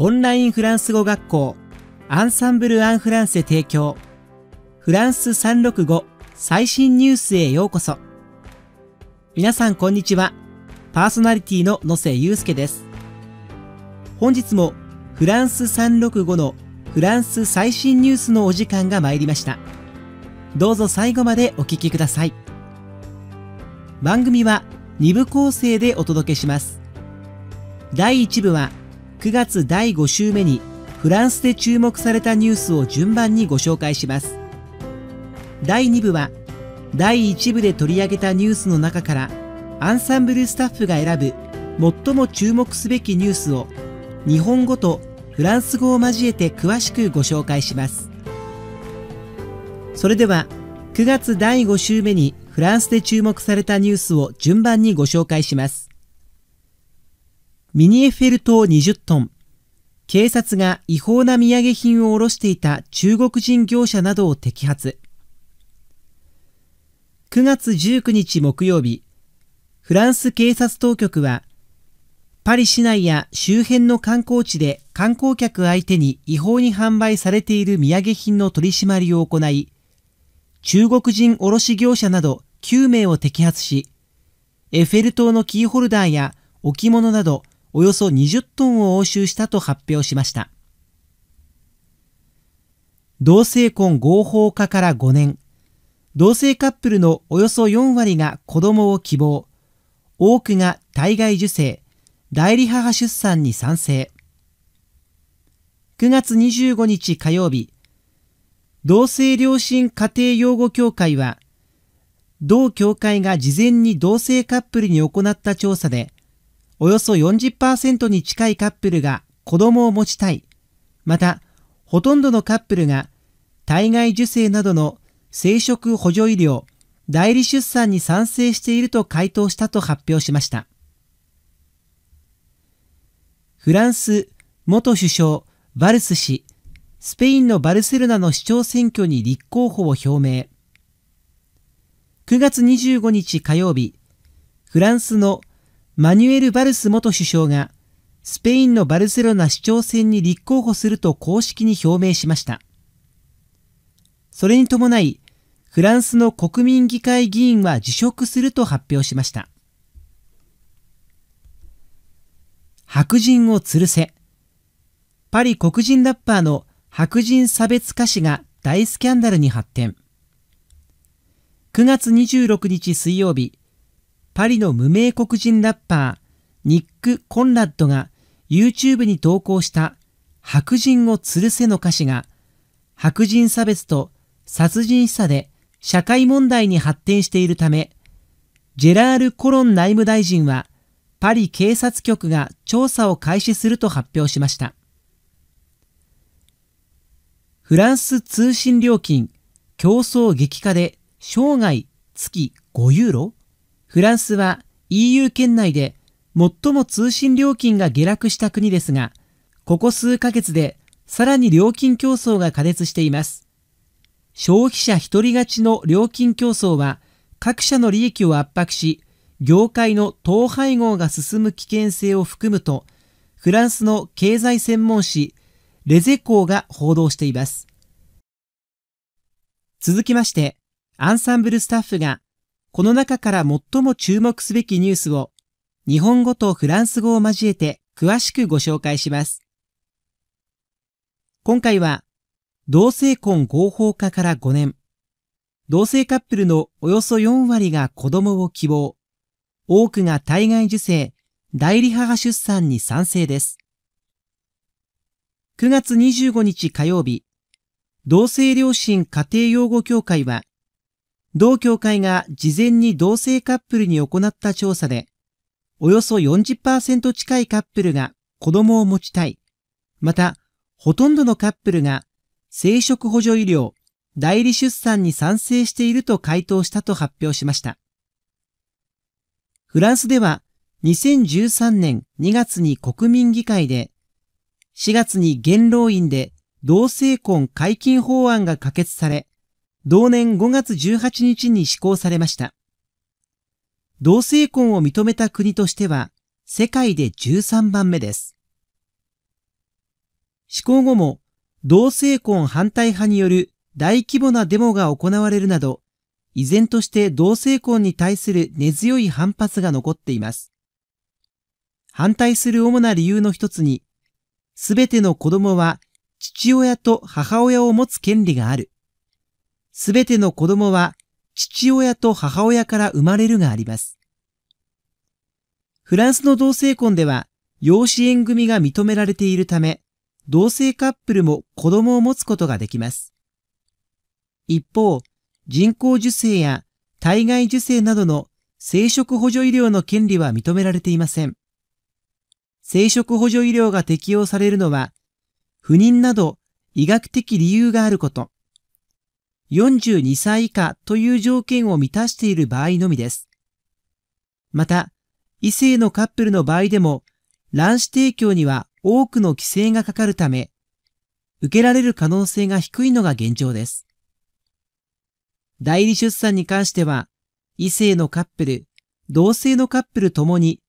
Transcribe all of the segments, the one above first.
オンラインフランス語学校アンサンブル・アン・フランセ提供フランス365最新ニュースへようこそ皆さんこんにちはパーソナリティの野瀬祐介です本日もフランス365のフランス最新ニュースのお時間が参りましたどうぞ最後までお聴きください番組は2部構成でお届けします第1部は9月第5週目にフランスで注目されたニュースを順番にご紹介します。第2部は第1部で取り上げたニュースの中からアンサンブルスタッフが選ぶ最も注目すべきニュースを日本語とフランス語を交えて詳しくご紹介します。それでは9月第5週目にフランスで注目されたニュースを順番にご紹介します。ミニエッフェル塔20トン、警察が違法な土産品を卸していた中国人業者などを摘発。9月19日木曜日、フランス警察当局は、パリ市内や周辺の観光地で観光客相手に違法に販売されている土産品の取り締まりを行い、中国人卸業者など9名を摘発し、エッフェル塔のキーホルダーや置物などおよそ20トンを押収したと発表しました。同性婚合法化から5年、同性カップルのおよそ4割が子供を希望、多くが体外受精、代理母出産に賛成。9月25日火曜日、同性両親家庭養護協会は、同協会が事前に同性カップルに行った調査で、およそ40%に近いカップルが子供を持ちたい、また、ほとんどのカップルが体外受精などの生殖補助医療、代理出産に賛成していると回答したと発表しました。フランス元首相バルス氏、スペインのバルセロナの市長選挙に立候補を表明。9月25日火曜日、フランスのマニュエル・バルス元首相がスペインのバルセロナ市長選に立候補すると公式に表明しました。それに伴い、フランスの国民議会議員は辞職すると発表しました。白人を吊るせ。パリ黒人ラッパーの白人差別歌詞が大スキャンダルに発展。9月26日水曜日、パリの無名黒人ラッパー、ニック・コンラッドが YouTube に投稿した白人を吊るせの歌詞が白人差別と殺人示唆で社会問題に発展しているため、ジェラール・コロン内務大臣はパリ警察局が調査を開始すると発表しました。フランス通信料金競争激化で生涯月5ユーロフランスは EU 圏内で最も通信料金が下落した国ですが、ここ数ヶ月でさらに料金競争が過熱しています。消費者一人勝ちの料金競争は各社の利益を圧迫し、業界の統廃合が進む危険性を含むと、フランスの経済専門誌レゼコーが報道しています。続きまして、アンサンブルスタッフがこの中から最も注目すべきニュースを日本語とフランス語を交えて詳しくご紹介します。今回は同性婚合法化から5年、同性カップルのおよそ4割が子供を希望、多くが体外受精、代理母出産に賛成です。9月25日火曜日、同性両親家庭養護協会は同協会が事前に同性カップルに行った調査で、およそ40%近いカップルが子供を持ちたい、また、ほとんどのカップルが生殖補助医療、代理出産に賛成していると回答したと発表しました。フランスでは2013年2月に国民議会で、4月に元老院で同性婚解禁法案が可決され、同年5月18日に施行されました。同性婚を認めた国としては、世界で13番目です。施行後も、同性婚反対派による大規模なデモが行われるなど、依然として同性婚に対する根強い反発が残っています。反対する主な理由の一つに、すべての子供は父親と母親を持つ権利がある。すべての子供は父親と母親から生まれるがあります。フランスの同性婚では養子縁組が認められているため、同性カップルも子供を持つことができます。一方、人工授精や体外受精などの生殖補助医療の権利は認められていません。生殖補助医療が適用されるのは、不妊など医学的理由があること、42歳以下という条件を満たしている場合のみです。また、異性のカップルの場合でも、卵子提供には多くの規制がかかるため、受けられる可能性が低いのが現状です。代理出産に関しては、異性のカップル、同性のカップルともに、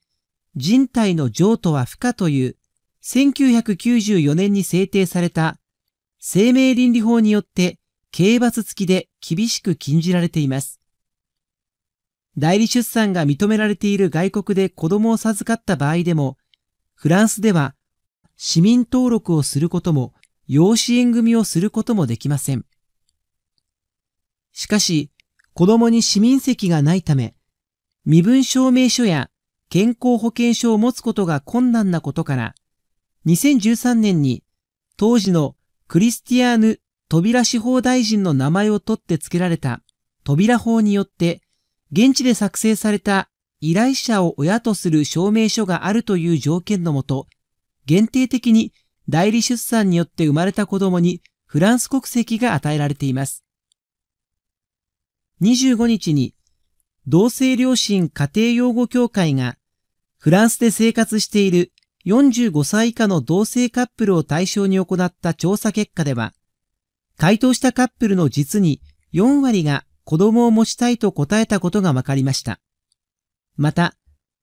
人体の譲渡は不可という、1994年に制定された生命倫理法によって刑罰付きで厳しく禁じられています。代理出産が認められている外国で子供を授かった場合でも、フランスでは市民登録をすることも養子縁組をすることもできません。しかし、子供に市民籍がないため、身分証明書や健康保険証を持つことが困難なことから、2013年に当時のクリスティアーヌ・扉司法大臣の名前を取って付けられた扉法によって、現地で作成された依頼者を親とする証明書があるという条件のもと、限定的に代理出産によって生まれた子供にフランス国籍が与えられています。25日に同性両親家庭養護協会がフランスで生活している45歳以下の同性カップルを対象に行った調査結果では、回答したカップルの実に4割が子供を持ちたいと答えたことが分かりました。また、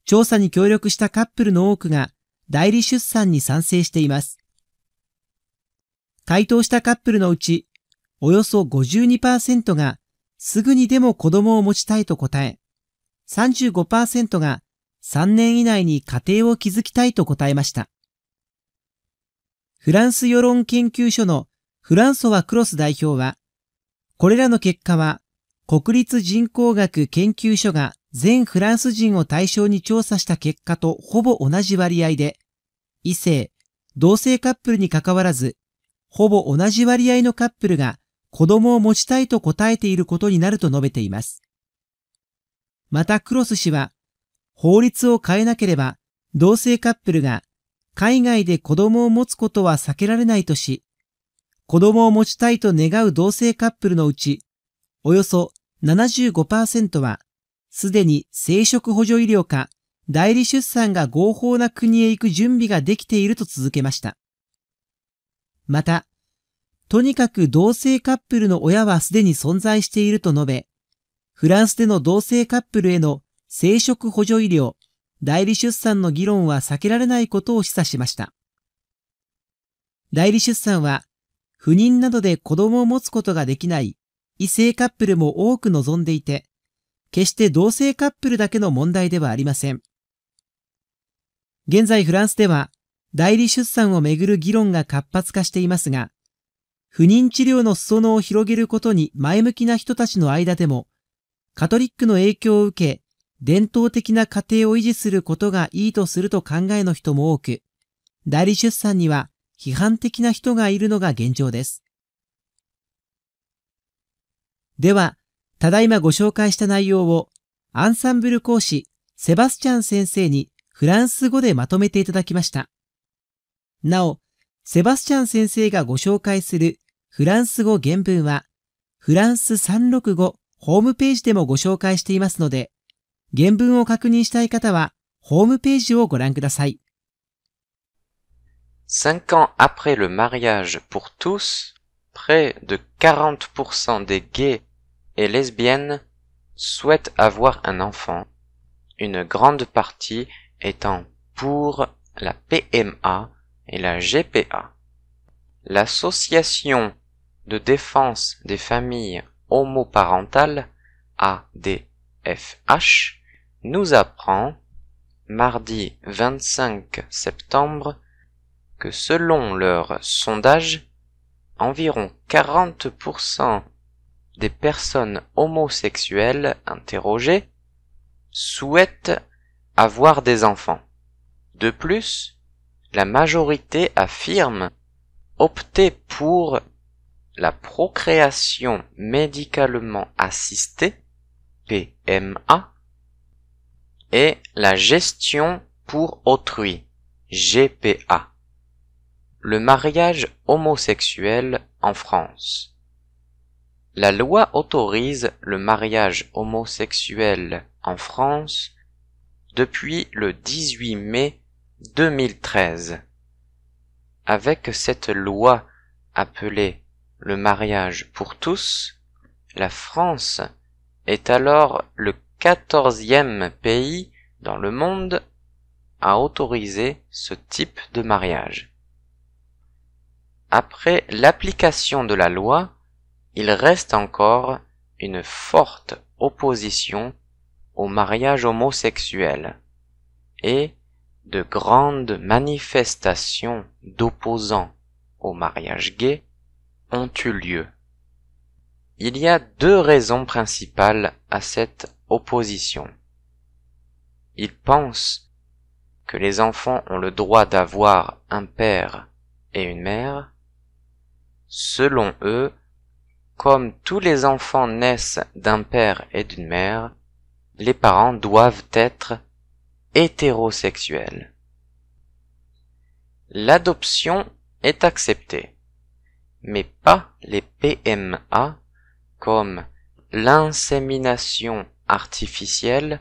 調査に協力したカップルの多くが代理出産に賛成しています。回答したカップルのうち、およそ52%がすぐにでも子供を持ちたいと答え、35%が3年以内に家庭を築きたいと答えました。フランス世論研究所のフランソワ・クロス代表は、これらの結果は、国立人口学研究所が全フランス人を対象に調査した結果とほぼ同じ割合で、異性、同性カップルに関わらず、ほぼ同じ割合のカップルが子供を持ちたいと答えていることになると述べています。またクロス氏は、法律を変えなければ同性カップルが海外で子供を持つことは避けられないとし、子供を持ちたいと願う同性カップルのうち、およそ75%は、すでに生殖補助医療か代理出産が合法な国へ行く準備ができていると続けました。また、とにかく同性カップルの親はすでに存在していると述べ、フランスでの同性カップルへの生殖補助医療、代理出産の議論は避けられないことを示唆しました。代理出産は不妊などで子供を持つことができない異性カップルも多く望んでいて、決して同性カップルだけの問題ではありません。現在フランスでは代理出産をめぐる議論が活発化していますが、不妊治療の裾野を広げることに前向きな人たちの間でも、カトリックの影響を受け、伝統的な家庭を維持することがいいとすると考えの人も多く、代理出産には批判的な人がいるのが現状です。では、ただいまご紹介した内容をアンサンブル講師セバスチャン先生にフランス語でまとめていただきました。なお、セバスチャン先生がご紹介するフランス語原文はフランス365ホームページでもご紹介していますので、原文を確認したい方はホームページをご覧ください。Cinq ans après le mariage pour tous, près de 40% des gays et lesbiennes souhaitent avoir un enfant, une grande partie étant pour la PMA et la GPA. L'association de défense des familles homoparentales ADFH nous apprend mardi 25 septembre que selon leur sondage, environ 40% des personnes homosexuelles interrogées souhaitent avoir des enfants. De plus, la majorité affirme opter pour la procréation médicalement assistée, PMA, et la gestion pour autrui, GPA le mariage homosexuel en France. La loi autorise le mariage homosexuel en France depuis le 18 mai 2013. Avec cette loi appelée le mariage pour tous, la France est alors le quatorzième pays dans le monde à autoriser ce type de mariage après l'application de la loi, il reste encore une forte opposition au mariage homosexuel et de grandes manifestations d'opposants au mariage gay ont eu lieu. Il y a deux raisons principales à cette opposition. Ils pensent que les enfants ont le droit d'avoir un père et une mère, Selon eux, comme tous les enfants naissent d'un père et d'une mère, les parents doivent être hétérosexuels. L'adoption est acceptée, mais pas les PMA comme l'insémination artificielle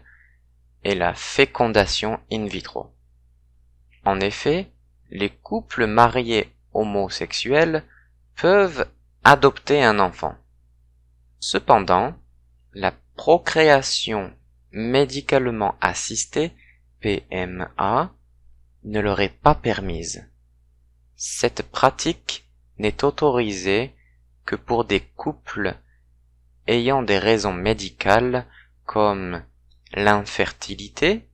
et la fécondation in vitro. En effet, les couples mariés homosexuels peuvent adopter un enfant. Cependant, la procréation médicalement assistée, PMA, ne leur est pas permise. Cette pratique n'est autorisée que pour des couples ayant des raisons médicales comme l'infertilité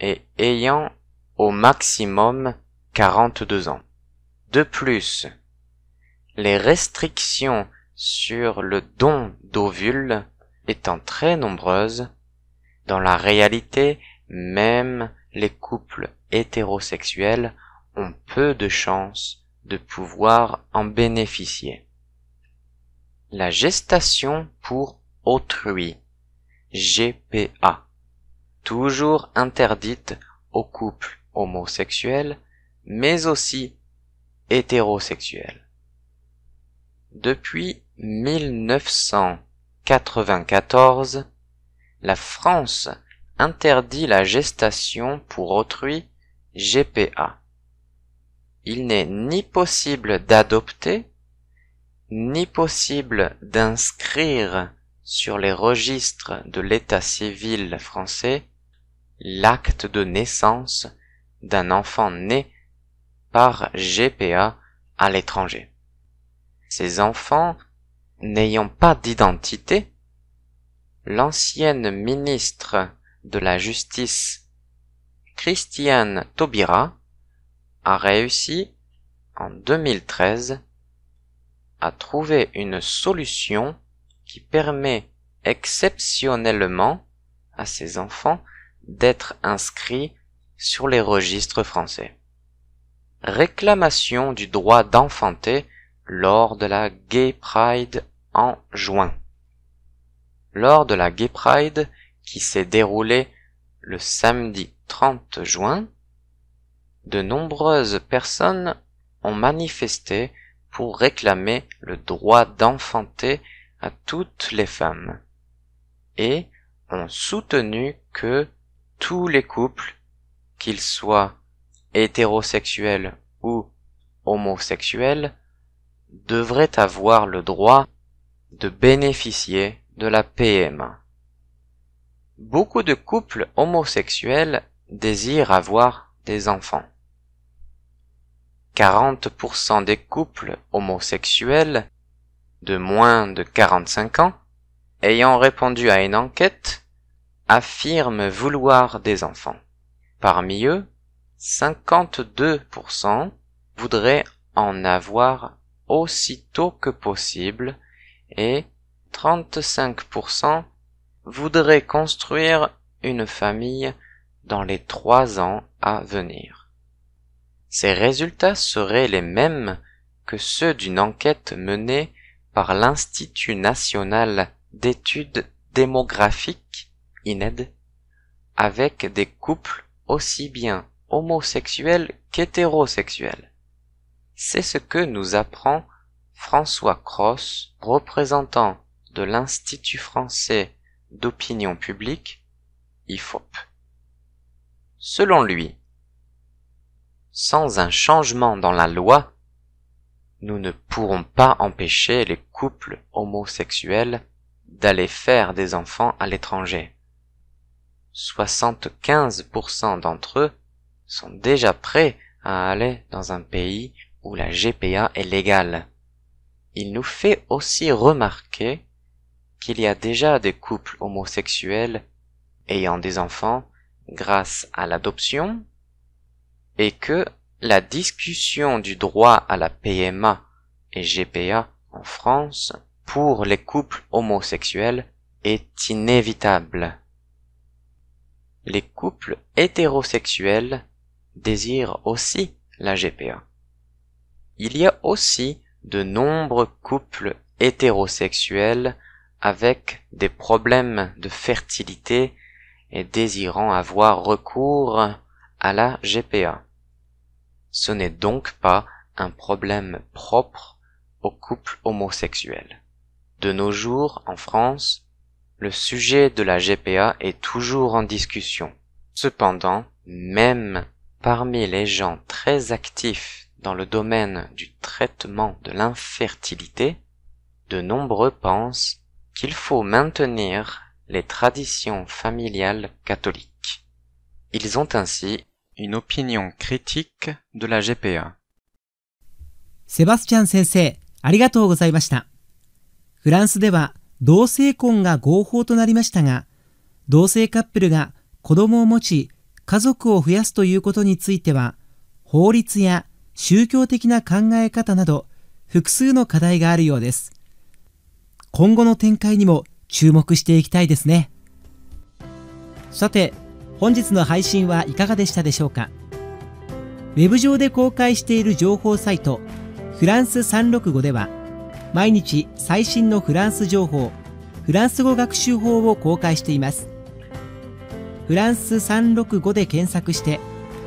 et ayant au maximum 42 ans. De plus, les restrictions sur le don d'ovules étant très nombreuses, dans la réalité, même les couples hétérosexuels ont peu de chances de pouvoir en bénéficier. La gestation pour autrui, GPA, toujours interdite aux couples homosexuels, mais aussi hétérosexuels. Depuis 1994, la France interdit la gestation pour autrui GPA. Il n'est ni possible d'adopter, ni possible d'inscrire sur les registres de l'état civil français l'acte de naissance d'un enfant né par GPA à l'étranger. Ces enfants n'ayant pas d'identité, l'ancienne ministre de la Justice, Christiane Taubira, a réussi en 2013 à trouver une solution qui permet exceptionnellement à ces enfants d'être inscrits sur les registres français. Réclamation du droit d'enfanter lors de la Gay Pride en juin. Lors de la Gay Pride qui s'est déroulée le samedi 30 juin, de nombreuses personnes ont manifesté pour réclamer le droit d'enfanter à toutes les femmes et ont soutenu que tous les couples, qu'ils soient hétérosexuels ou homosexuels, devraient avoir le droit de bénéficier de la P.M. Beaucoup de couples homosexuels désirent avoir des enfants. 40% des couples homosexuels de moins de 45 ans ayant répondu à une enquête affirment vouloir des enfants. Parmi eux, 52% voudraient en avoir aussitôt que possible et 35% voudraient construire une famille dans les trois ans à venir. Ces résultats seraient les mêmes que ceux d'une enquête menée par l'Institut national d'études démographiques, INED, avec des couples aussi bien homosexuels qu'hétérosexuels. C'est ce que nous apprend François Cross, représentant de l'Institut français d'opinion publique, IFOP. Selon lui, sans un changement dans la loi, nous ne pourrons pas empêcher les couples homosexuels d'aller faire des enfants à l'étranger. 75% d'entre eux sont déjà prêts à aller dans un pays où la GPA est légale. Il nous fait aussi remarquer qu'il y a déjà des couples homosexuels ayant des enfants grâce à l'adoption et que la discussion du droit à la PMA et GPA en France pour les couples homosexuels est inévitable. Les couples hétérosexuels désirent aussi la GPA. Il y a aussi de nombreux couples hétérosexuels avec des problèmes de fertilité et désirant avoir recours à la GPA. Ce n'est donc pas un problème propre aux couples homosexuels. De nos jours, en France, le sujet de la GPA est toujours en discussion. Cependant, même parmi les gens très actifs Dans le domaine du traitement de l'infertilité, de nombreux pensent qu'il faut maintenir les traditions familiales catholiques. Ils ont ainsi une opinion critique de la GPA. セバスチャン先生、ありがとうございました。フランスでは同性婚が合法となりましたが、同性カップルが子供を持ち家族を増やすということについては、法律や宗教的な考え方など複数の課題があるようです。今後の展開にも注目していきたいですね。さて、本日の配信はいかがでしたでしょうか web 上で公開している情報サイト、フランス365では、毎日最新のフランス情報、フランス語学習法を公開しています。フランス365で検索して、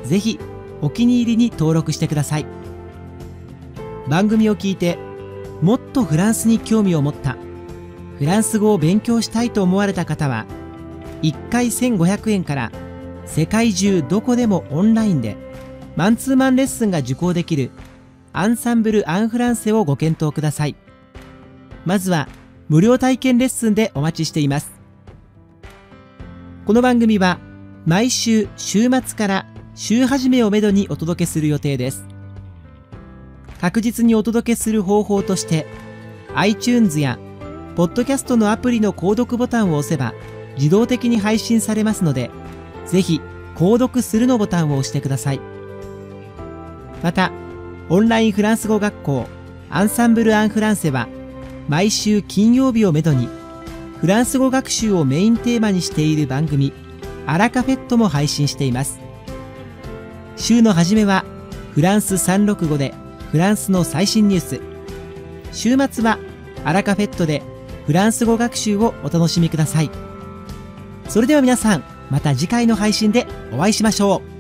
ぜひお気に入りに登録してください番組を聞いてもっとフランスに興味を持ったフランス語を勉強したいと思われた方は1回1500円から世界中どこでもオンラインでマンツーマンレッスンが受講できるアンサンブル・アン・フランセをご検討くださいまずは無料体験レッスンでお待ちしていますこの番組は毎週週末から週始めをめどにお届けする予定です。確実にお届けする方法として、iTunes やポッドキャストのアプリの購読ボタンを押せば自動的に配信されますので、ぜひ、購読するのボタンを押してください。また、オンラインフランス語学校アンサンブル・アン・フランセは毎週金曜日をめどにフランス語学習をメインテーマにしている番組アラカフェットも配信しています。週の初めはフランス365でフランスの最新ニュース週末はアラカフェットでフランス語学習をお楽しみくださいそれでは皆さんまた次回の配信でお会いしましょう